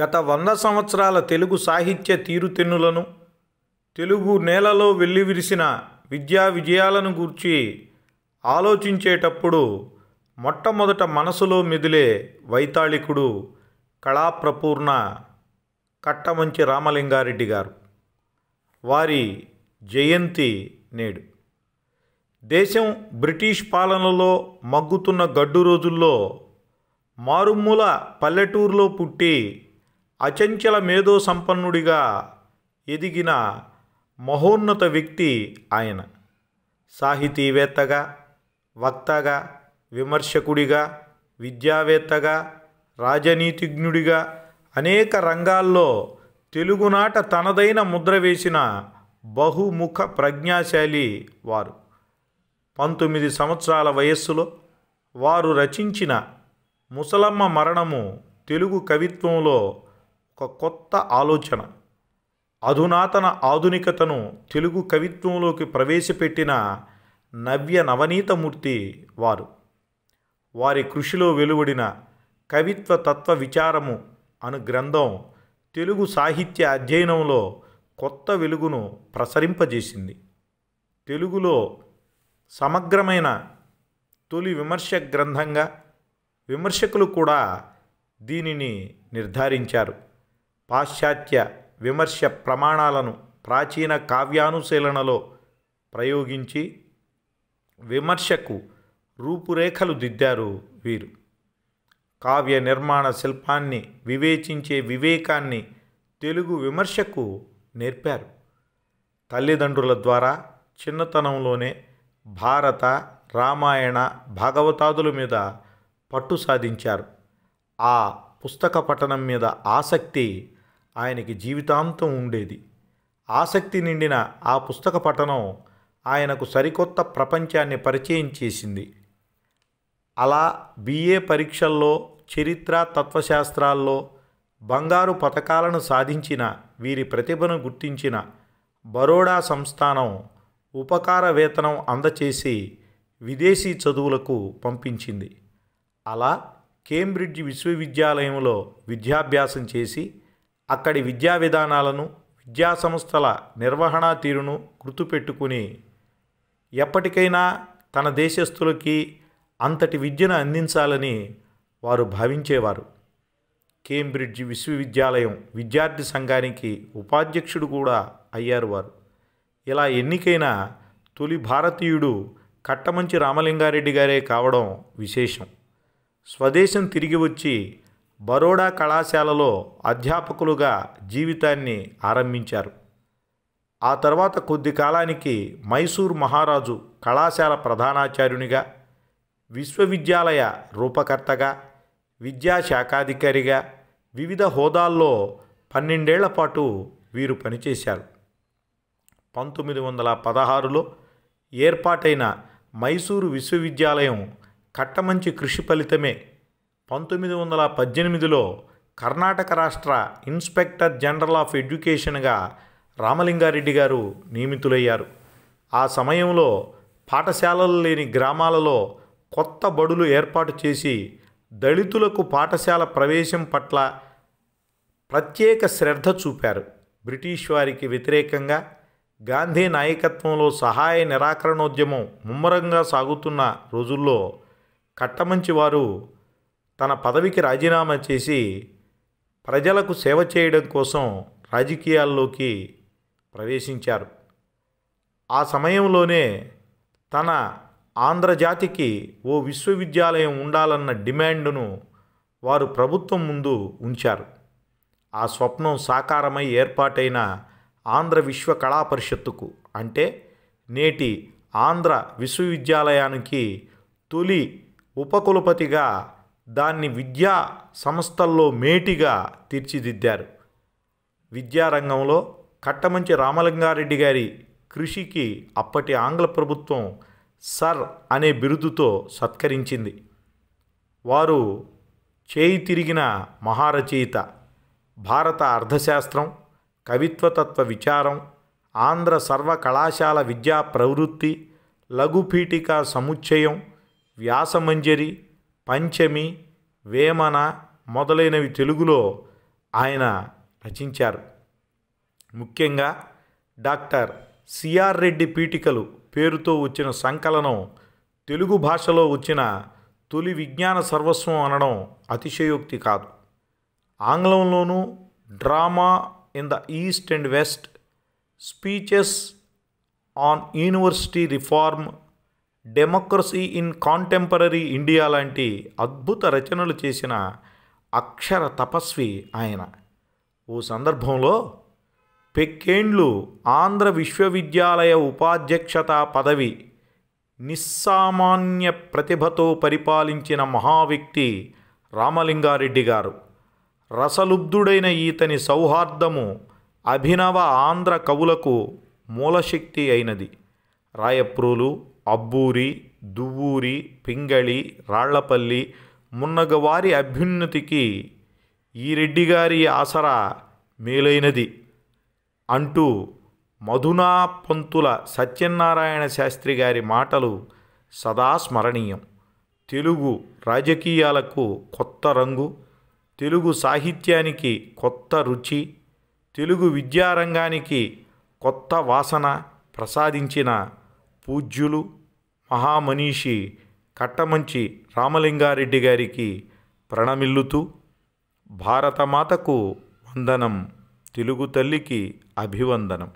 గత వంద సంవత్సరాల తెలుగు సాహిత్య తీరుతెన్నులను తెలుగు నేలలో వెల్లివిరిసిన విద్యా విజయాలను గూర్చి ఆలోచించేటప్పుడు మొట్టమొదట మనసులో మెదిలే వైతాళికుడు కళాప్రపూర్ణ కట్టమంచి రామలింగారెడ్డి గారు వారి జయంతి నేడు దేశం బ్రిటిష్ పాలనలో మగ్గుతున్న గడ్డు రోజుల్లో మారుమూల పల్లెటూరులో పుట్టి అచంచల మేధో సంపన్నుడిగా ఎదిగిన మహోన్నత వ్యక్తి ఆయన సాహితీవేత్తగా వక్తగా విమర్శకుడిగా విద్యావేత్తగా రాజనీతిజ్ఞుడిగా అనేక రంగాల్లో తెలుగునాట తనదైన ముద్ర వేసిన బహుముఖ ప్రజ్ఞాశాలి వారు పంతొమ్మిది సంవత్సరాల వయస్సులో వారు రచించిన ముసలమ్మ మరణము తెలుగు కవిత్వంలో ఒక కొత్త ఆలోచన అధునాతన ఆధునికతను తెలుగు కవిత్వంలోకి ప్రవేశపెట్టిన నవ్య నవనీతమూర్తి వారు వారి కృషిలో వెలువడిన కవిత్వ తత్వ విచారము అను గ్రంథం తెలుగు సాహిత్య అధ్యయనంలో కొత్త వెలుగును ప్రసరింపజేసింది తెలుగులో సమగ్రమైన తొలి విమర్శ గ్రంథంగా విమర్శకులు కూడా దీనిని నిర్ధారించారు పాశ్చాత్య విమర్శ ప్రమాణాలను ప్రాచీన కావ్యానుశీలనలో ప్రయోగించి విమర్శకు రూపురేఖలు దిద్దారు వీరు కావ్య నిర్మాణ శిల్పాన్ని వివేచించే వివేకాన్ని తెలుగు విమర్శకు నేర్పారు తల్లిదండ్రుల ద్వారా చిన్నతనంలోనే భారత రామాయణ భాగవతాదుల మీద పట్టు సాధించారు ఆ పుస్తక పఠనం మీద ఆసక్తి ఆయనకి జీవితాంతం ఉండేది ఆసక్తి నిండిన ఆ పుస్తక పఠనం ఆయనకు సరికొత్త ప్రపంచాన్ని పరిచయం చేసింది అలా బిఏ పరీక్షల్లో చరిత్ర తత్వశాస్త్రాల్లో బంగారు పథకాలను సాధించిన వీరి ప్రతిభను గుర్తించిన బరోడా సంస్థానం ఉపకార వేతనం అందచేసి విదేశీ చదువులకు పంపించింది అలా కేంబ్రిడ్జ్ విశ్వవిద్యాలయంలో విద్యాభ్యాసం చేసి అక్కడి విద్యా విధానాలను విద్యా సంస్థల నిర్వహణ తీరును గుర్తుపెట్టుకుని ఎప్పటికైనా తన దేశస్థులకి అంతటి విద్యను అందించాలని వారు భావించేవారు కేంబ్రిడ్జ్ విశ్వవిద్యాలయం విద్యార్థి సంఘానికి ఉపాధ్యక్షుడు కూడా అయ్యారు వారు ఇలా ఎన్నికైన తొలి భారతీయుడు కట్టమంచి రామలింగారెడ్డి గారే కావడం విశేషం స్వదేశం తిరిగి వచ్చి బరోడా కళాశాలలో అధ్యాపకులుగా జీవితాన్ని ఆరంభించారు ఆ తర్వాత కొద్ది కాలానికి మైసూర్ మహారాజు కళాశాల ప్రధానాచార్యునిగా విశ్వవిద్యాలయ రూపకర్తగా విద్యాశాఖాధికారిగా వివిధ హోదాల్లో పన్నెండేళ్ల పాటు వీరు పనిచేశారు పంతొమ్మిది వందల పదహారులో ఏర్పాటైన మైసూరు విశ్వవిద్యాలయం కట్టమంచి కృషి ఫలితమే పంతొమ్మిది వందల పద్దెనిమిదిలో కర్ణాటక రాష్ట్ర ఇన్స్పెక్టర్ జనరల్ ఆఫ్ ఎడ్యుకేషన్గా రామలింగారెడ్డి గారు నియమితులయ్యారు ఆ సమయంలో పాఠశాలలు లేని గ్రామాలలో కొత్త బడులు ఏర్పాటు చేసి దళితులకు పాఠశాల ప్రవేశం పట్ల ప్రత్యేక శ్రద్ధ చూపారు బ్రిటిష్ వారికి వ్యతిరేకంగా గాంధీ నాయకత్వంలో సహాయ నిరాకరణోద్యమం ముమ్మరంగా సాగుతున్న రోజుల్లో కట్టమంచి వారు తన పదవికి రాజీనామా చేసి ప్రజలకు సేవ చేయడం కోసం రాజకీయాల్లోకి ప్రవేశించారు ఆ సమయంలోనే తన ఆంధ్రజాతికి ఓ విశ్వవిద్యాలయం ఉండాలన్న డిమాండును వారు ప్రభుత్వం ముందు ఉంచారు ఆ స్వప్నం సాకారమై ఏర్పాటైన ఆంధ్ర విశ్వ కళా పరిషత్తుకు అంటే నేటి ఆంధ్ర విశ్వవిద్యాలయానికి తొలి ఉపకులపతిగా దాన్ని విద్యా సంస్థల్లో మేటిగా తీర్చిదిద్దారు విద్యారంగంలో కట్టమంచి రామలింగారెడ్డి గారి కృషికి అప్పటి ఆంగ్ల ప్రభుత్వం సర్ అనే బిరుదుతో సత్కరించింది వారు చేయి తిరిగిన మహారచయిత భారత అర్థశాస్త్రం కవిత్వతత్వ విచారం ఆంధ్ర సర్వకళాశాల విద్యా ప్రవృత్తి లఘుపీఠిక సముచ్చయం వ్యాసమంజరి పంచమి వేమన మొదలైనవి తెలుగులో ఆయన రచించారు ముఖ్యంగా డాక్టర్ సిఆర్ రెడ్డి పీఠికలు పేరుతో వచ్చిన సంకలనం తెలుగు భాషలో వచ్చిన తొలి విజ్ఞాన సర్వస్వం అనడం అతిశయోక్తి కాదు ఆంగ్లంలోనూ drama in the east and west speeches on university reform democracy in contemporary India లాంటి అద్భుత రచనలు చేసిన అక్షర తపస్వి ఆయన ఓ సందర్భంలో పెక్కేండ్లు ఆంధ్ర విశ్వవిద్యాలయ ఉపాధ్యక్షత పదవి నిస్సామాన్య ప్రతిభతో పరిపాలించిన మహావ్యక్తి రామలింగారెడ్డి గారు రసలుబ్ధుడైన ఈతని సౌహార్దము అభినవ ఆంధ్ర కవులకు మూలశక్తి అయినది రాయప్రూలు అబ్బూరి దువ్వూరి పింగళి రాళ్లపల్లి మున్నగవారి అభ్యున్నతికి ఈ రెడ్డిగారి ఆసరా మేలైనది అంటూ మధునా పంతుల సత్యనారాయణ శాస్త్రి గారి మాటలు సదా స్మరణీయం తెలుగు రాజకీయాలకు కొత్త రంగు తెలుగు సాహిత్యానికి కొత్త రుచి తెలుగు విద్యారంగానికి కొత్త వాసన ప్రసాదించిన పూజ్యులు మహామనీషి కట్టమంచి రామలింగారెడ్డి గారికి ప్రణమిల్లుతూ భారతమాతకు వందనం తెలుగు తల్లికి అభివందనం